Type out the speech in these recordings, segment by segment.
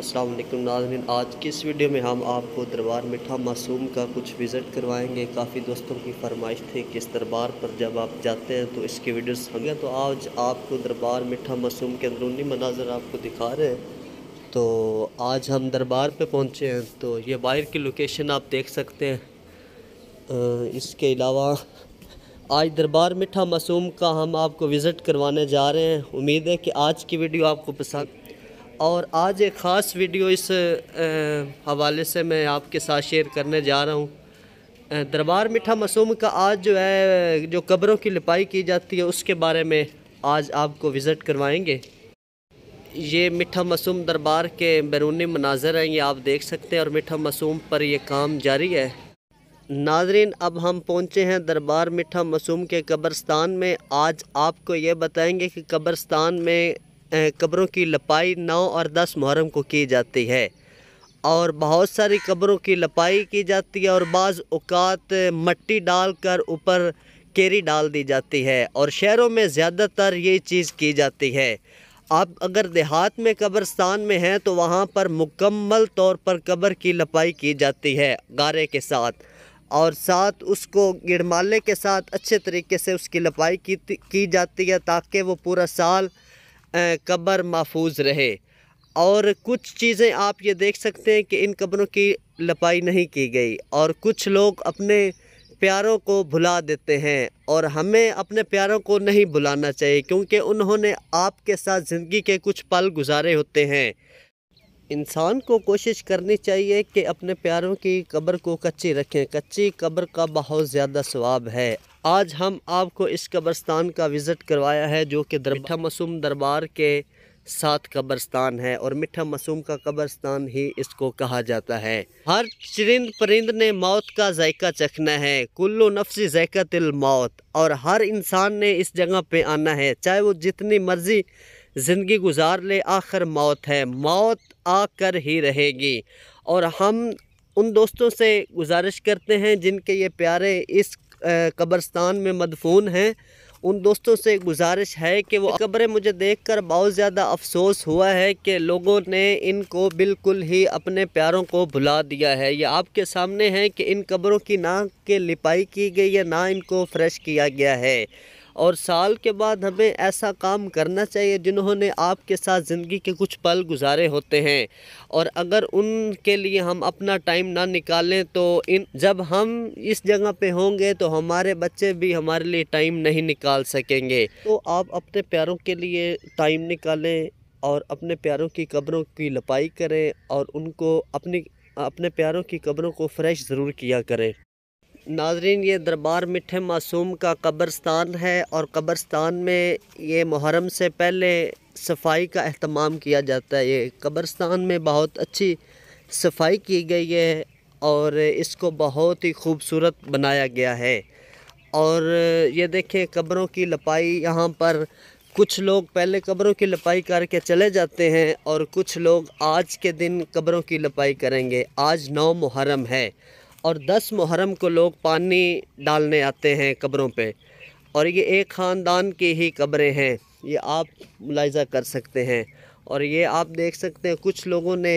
अस्सलाम वालेकुम नाजरीन आज की इस वीडियो में हम आपको दरबार मीठा मासूम का कुछ विज़िट करवाएंगे काफ़ी दोस्तों की फरमाइश थी कि इस दरबार पर जब आप जाते हैं तो इसके वीडियोस गया तो आज आपको दरबार मीठा मासूम के अंदरूनी मनाजर आपको दिखा रहे हैं तो आज हम दरबार पे पहुँचे हैं तो ये बाहर की लोकेशन आप देख सकते हैं इसके अलावा आज दरबार मीठा मासूम का हम आपको विज़िट करवाने जा रहे हैं उम्मीद है कि आज की वीडियो आपको पसंद और आज एक ख़ास वीडियो इस हवाले से मैं आपके साथ शेयर करने जा रहा हूँ दरबार मीठा मसूम का आज जो है जो कब्रों की लिपाई की जाती है उसके बारे में आज आपको विज़िट करवाएंगे ये मीठा मसूम दरबार के बैरूनी मनाजर हैं ये आप देख सकते हैं और मीठा मसूम पर यह काम जारी है नाजरीन अब हम पहुँचे हैं दरबार मीठा मसूम के कब्रस्तान में आज आपको ये बताएंगे कि कब्रस्तान में कब्रों की लपाई 9 और 10 मुहर्रम को की जाती है और बहुत सारी कब्रों की लपाई की जाती है और बाज़ अवत मट्टी डालकर ऊपर केरी डाल दी जाती है और शहरों में ज़्यादातर ये चीज़ की जाती है आप अगर देहात में कब्रस्तान में हैं तो वहाँ पर मुकम्मल तौर पर कब्र की लपाई की जाती है गारे के साथ और साथ उसको गिरमाले के साथ अच्छे तरीके से उसकी लपाई की की जाती है ताकि वो पूरा साल कब्र महफूज रहे और कुछ चीज़ें आप ये देख सकते हैं कि इन कब्रों की लपाई नहीं की गई और कुछ लोग अपने प्यारों को भुला देते हैं और हमें अपने प्यारों को नहीं भुलाना चाहिए क्योंकि उन्होंने आपके साथ ज़िंदगी के कुछ पल गुजारे होते हैं इंसान को कोशिश करनी चाहिए कि अपने प्यारों की कब्र को कच्ची रखें कच्ची कब्र का बहुत ज़्यादा स्वाब है आज हम आपको इस कब्रस्तान का विज़िट करवाया है जो कि मिठा मसूम दरबार के साथ कब्रस्तान है और मिठा मसूम का कब्रस्तान ही इसको कहा जाता है हर चिरिंद परिंद ने मौत का जायका चखना है कुल्लू नफ्सी जायका तिल मौत और हर इंसान ने इस जगह पे आना है चाहे वो जितनी मर्जी ज़िंदगी गुजार ले आखिर मौत है मौत आकर ही रहेगी और हम उन दोस्तों से गुजारिश करते हैं जिनके ये प्यारे इस कब्रस्तान में मदफून हैं उन दोस्तों से गुजारिश है कि वो खबरें मुझे देखकर बहुत ज़्यादा अफसोस हुआ है कि लोगों ने इनको बिल्कुल ही अपने प्यारों को भुला दिया है ये आपके सामने है कि इन कब्रों की ना के लिपाई की गई है ना इनको फ्रेश किया गया है और साल के बाद हमें ऐसा काम करना चाहिए जिन्होंने आपके साथ ज़िंदगी के कुछ पल गुजारे होते हैं और अगर उनके लिए हम अपना टाइम ना निकालें तो इन जब हम इस जगह पे होंगे तो हमारे बच्चे भी हमारे लिए टाइम नहीं निकाल सकेंगे तो आप अपने प्यारों के लिए टाइम निकालें और अपने प्यारों की कब्रों की लपाई करें और उनको अपनी अपने प्यारों की कब्रों को फ्रेश ज़रूर किया करें नाजरीन ये दरबार मिठे मासूम का कब्रस्तान है और कब्रस्तान में ये मुहरम से पहले सफाई का अहतमाम किया जाता है ये कब्रस्तान में बहुत अच्छी सफाई की गई है और इसको बहुत ही खूबसूरत बनाया गया है और ये देखें कब्रों की लपाई यहाँ पर कुछ लोग पहले कब्रों की लपाई करके चले जाते हैं और कुछ लोग आज के दिन कब्रों की लपाई करेंगे आज नौ मुहरम है और दस मुहर्रम को लोग पानी डालने आते हैं कब्रों पे और ये एक ख़ानदान की ही कब्रें हैं ये आप मुलायजा कर सकते हैं और ये आप देख सकते हैं कुछ लोगों ने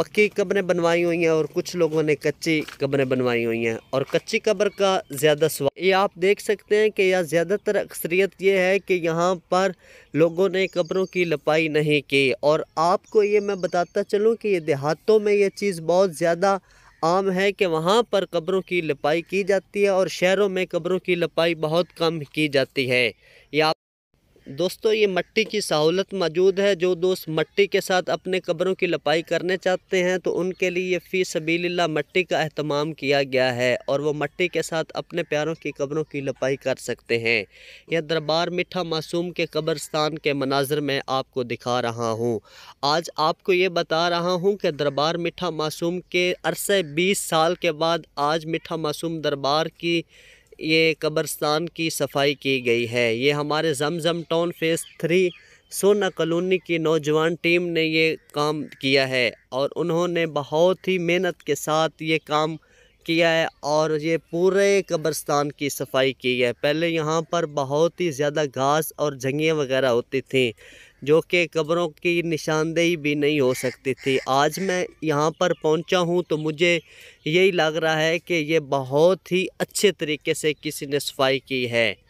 पक्की कब्रें बनवाई हुई हैं और कुछ लोगों ने कच्ची कब्रें बनवाई हुई हैं और कच्ची कब्र का ज़्यादा स्वाद ये आप देख सकते हैं कि यह ज़्यादातर अक्सरियत ये है कि यहाँ पर लोगों ने कब्रों की लपाई नहीं की और आपको ये मैं बताता चलूँ कि ये देहातों में ये चीज़ बहुत ज़्यादा आम है कि वहाँ पर कब्रों की लपाई की जाती है और शहरों में कब्रों की लपाई बहुत कम की जाती है या दोस्तों ये मट्टी की सहूलत मौजूद है जो दोस्त मट्टी के साथ अपने कब्रों की लपाई करने चाहते हैं तो उनके लिए फ़ी सबील मट्टी का अहतमाम किया गया है और वो मट्टी के साथ अपने प्यारों की कब्रों की लपाई कर सकते हैं यह दरबार मीठा मासूम के कब्रस्तान के मनाजर में आपको दिखा रहा हूँ आज आपको ये बता रहा हूँ कि दरबार मीठा मासूम के अरसे बीस साल के बाद आज मीठा मासूम दरबार की ये कब्रस्तान की सफाई की गई है ये हमारे Zamzam town phase three Sona colony की नौजवान टीम ने ये काम किया है और उन्होंने बहुत ही मेहनत के साथ ये काम किया है और ये पूरे कब्रस्तान की सफाई की है पहले यहाँ पर बहुत ही ज़्यादा घास और जंगियाँ वगैरह होती थी जो कि कब्रों की निशानदेही भी नहीं हो सकती थी आज मैं यहाँ पर पहुँचा हूँ तो मुझे यही लग रहा है कि ये बहुत ही अच्छे तरीके से किसी ने सफाई की है